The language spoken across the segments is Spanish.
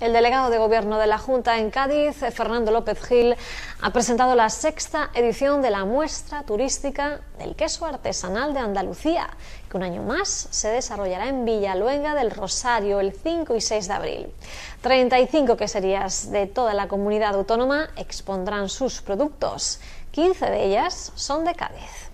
El delegado de Gobierno de la Junta en Cádiz, Fernando López Gil, ha presentado la sexta edición de la muestra turística del queso artesanal de Andalucía, que un año más se desarrollará en Villaluenga del Rosario el 5 y 6 de abril. 35 queserías de toda la comunidad autónoma expondrán sus productos. 15 de ellas son de Cádiz.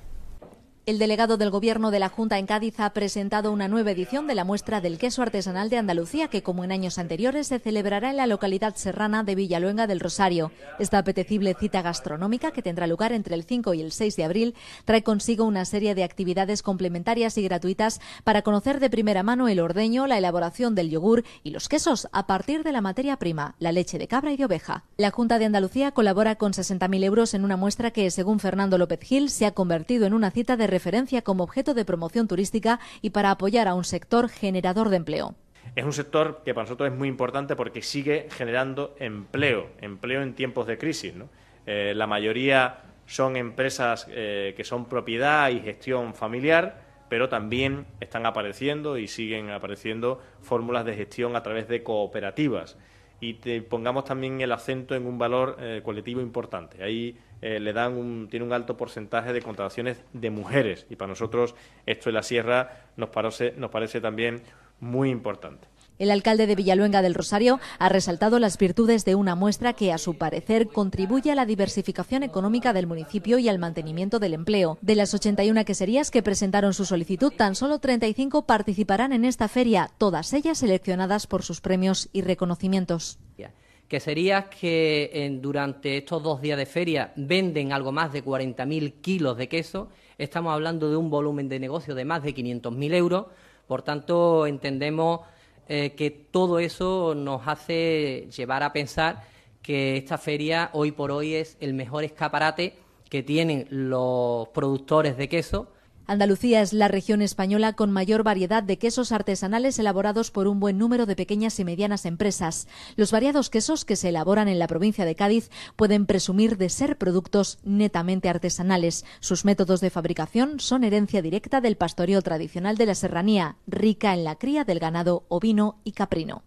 El delegado del Gobierno de la Junta en Cádiz ha presentado una nueva edición de la muestra del queso artesanal de Andalucía, que como en años anteriores se celebrará en la localidad serrana de Villaluenga del Rosario. Esta apetecible cita gastronómica, que tendrá lugar entre el 5 y el 6 de abril, trae consigo una serie de actividades complementarias y gratuitas para conocer de primera mano el ordeño, la elaboración del yogur y los quesos a partir de la materia prima, la leche de cabra y de oveja. La Junta de Andalucía colabora con 60.000 euros en una muestra que, según Fernando López Gil, se ha convertido en una cita de referencia como objeto de promoción turística y para apoyar a un sector generador de empleo. Es un sector que para nosotros es muy importante porque sigue generando empleo, empleo en tiempos de crisis. Eh, la mayoría son empresas eh, que son propiedad y gestión familiar, pero también están apareciendo y siguen apareciendo fórmulas de gestión a través de cooperativas y te pongamos también el acento en un valor eh, colectivo importante. Ahí eh, le dan tiene un alto porcentaje de contrataciones de mujeres y para nosotros esto en la sierra nos parece, nos parece también muy importante. El alcalde de Villaluenga del Rosario ha resaltado las virtudes de una muestra que, a su parecer, contribuye a la diversificación económica del municipio y al mantenimiento del empleo. De las 81 queserías que presentaron su solicitud, tan solo 35 participarán en esta feria, todas ellas seleccionadas por sus premios y reconocimientos queserías que durante estos dos días de feria venden algo más de 40.000 kilos de queso. Estamos hablando de un volumen de negocio de más de 500.000 euros. Por tanto, entendemos eh, que todo eso nos hace llevar a pensar que esta feria hoy por hoy es el mejor escaparate que tienen los productores de queso Andalucía es la región española con mayor variedad de quesos artesanales elaborados por un buen número de pequeñas y medianas empresas. Los variados quesos que se elaboran en la provincia de Cádiz pueden presumir de ser productos netamente artesanales. Sus métodos de fabricación son herencia directa del pastoreo tradicional de la serranía, rica en la cría del ganado ovino y caprino.